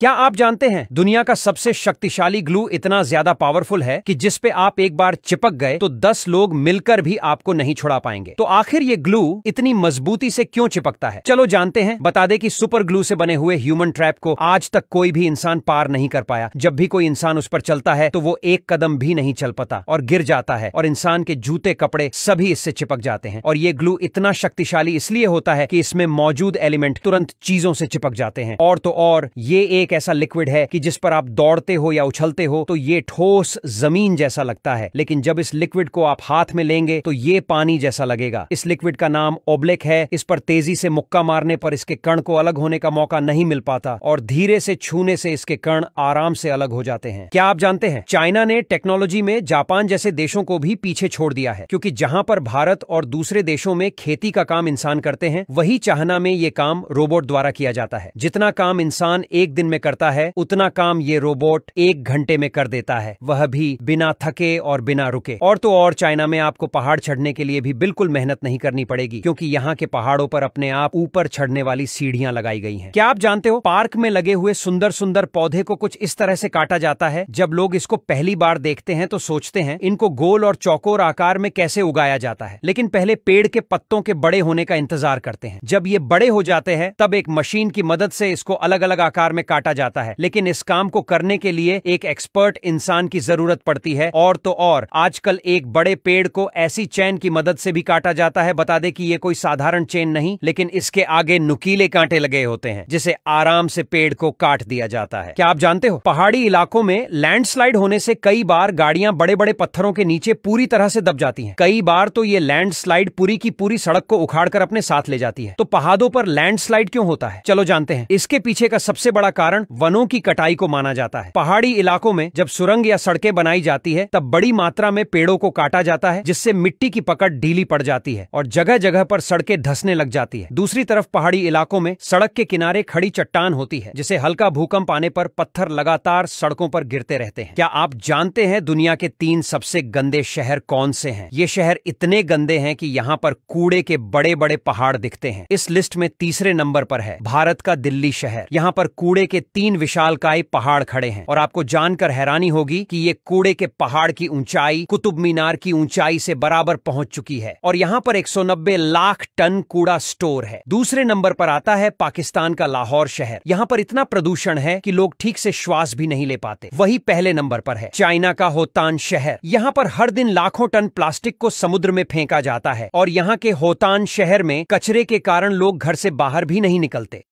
क्या आप जानते हैं दुनिया का सबसे शक्तिशाली ग्लू इतना ज्यादा पावरफुल है कि जिस पे आप एक बार चिपक गए तो 10 लोग मिलकर भी आपको नहीं छुड़ा पाएंगे तो आखिर ये ग्लू इतनी मजबूती से क्यों चिपकता है चलो जानते हैं बता दे कि सुपर ग्लू से बने हुए ह्यूमन ट्रैप को आज तक कोई भी इंसान पार नहीं कर पाया जब भी कोई इंसान उस पर चलता है तो वो एक कदम भी नहीं चल पाता और गिर जाता है और इंसान के जूते कपड़े सभी इससे चिपक जाते हैं और ये ग्लू इतना शक्तिशाली इसलिए होता है की इसमें मौजूद एलिमेंट तुरंत चीजों से चिपक जाते हैं और तो और ये एक एक ऐसा लिक्विड है कि जिस पर आप दौड़ते हो या उछलते हो तो ये ठोस जमीन जैसा लगता है लेकिन जब इस लिक्विड को आप हाथ में लेंगे तो ये पानी जैसा लगेगा इस लिक्विड का नाम ओब्लिक है इस पर तेजी से मुक्का मारने पर इसके कण को अलग होने का मौका नहीं मिल पाता और धीरे से छूने से इसके कण आराम से अलग हो जाते हैं क्या आप जानते हैं चाइना ने टेक्नोलॉजी में जापान जैसे देशों को भी पीछे छोड़ दिया है क्योंकि जहां पर भारत और दूसरे देशों में खेती का काम इंसान करते हैं वही चाहना में ये काम रोबोट द्वारा किया जाता है जितना काम इंसान एक दिन में में करता है उतना काम ये रोबोट एक घंटे में कर देता है वह भी बिना थके और बिना रुके और तो और चाइना में आपको पहाड़ चढ़ने के लिए भी बिल्कुल मेहनत नहीं करनी पड़ेगी क्योंकि यहाँ के पहाड़ों पर अपने आप ऊपर चढ़ने वाली सीढ़ियां लगाई गई हैं क्या आप जानते हो पार्क में लगे हुए सुंदर सुंदर पौधे को कुछ इस तरह से काटा जाता है जब लोग इसको पहली बार देखते हैं तो सोचते हैं इनको गोल और चौकोर आकार में कैसे उगाया जाता है लेकिन पहले पेड़ के पत्तों के बड़े होने का इंतजार करते हैं जब ये बड़े हो जाते हैं तब एक मशीन की मदद से इसको अलग अलग आकार में काटा काटा जाता है लेकिन इस काम को करने के लिए एक एक्सपर्ट इंसान की जरूरत पड़ती है और तो और आजकल एक बड़े पेड़ को ऐसी चैन की मदद से भी काटा जाता है बता दे कि ये कोई साधारण चैन नहीं लेकिन इसके आगे नुकीले कांटे लगे होते हैं जिसे आराम से पेड़ को काट दिया जाता है क्या आप जानते हो पहाड़ी इलाकों में लैंडस्लाइड होने से कई बार गाड़ियां बड़े बड़े पत्थरों के नीचे पूरी तरह से दब जाती हैं कई बार तो ये लैंडस्लाइड पूरी की पूरी सड़क को उखाड़ अपने साथ ले जाती है तो पहाड़ों पर लैंडस्लाइड क्यों होता है चलो जानते हैं इसके पीछे का सबसे बड़ा कारण कारण वनों की कटाई को माना जाता है पहाड़ी इलाकों में जब सुरंग या सड़कें बनाई जाती है तब बड़ी मात्रा में पेड़ों को काटा जाता है जिससे मिट्टी की पकड़ ढीली पड़ जाती है और जगह जगह पर सड़कें धसने लग जाती है दूसरी तरफ पहाड़ी इलाकों में सड़क के किनारे खड़ी चट्टान होती है जिसे हल्का भूकंप आने पर पत्थर लगातार सड़कों पर गिरते रहते हैं क्या आप जानते हैं दुनिया के तीन सबसे गंदे शहर कौन से हैं ये शहर इतने गंदे हैं कि यहाँ पर कूड़े के बड़े बड़े पहाड़ दिखते हैं इस लिस्ट में तीसरे नंबर पर है भारत का दिल्ली शहर यहाँ पर कूड़े के तीन विशालकाय पहाड़ खड़े हैं और आपको जानकर हैरानी होगी कि ये कूड़े के पहाड़ की ऊंचाई कुतुब मीनार की ऊंचाई से बराबर पहुंच चुकी है और यहाँ पर 190 लाख टन कूड़ा स्टोर है दूसरे नंबर पर आता है पाकिस्तान का लाहौर शहर यहाँ पर इतना प्रदूषण है की लोग ठीक से श्वास भी नहीं ले पाते वही पहले नंबर पर है चाइना का होतान शहर यहाँ पर हर दिन लाखों टन प्लास्टिक को समुद्र में फेंका जाता है और यहाँ के होतान शहर में कचरे के कारण लोग घर से बाहर भी नहीं निकलते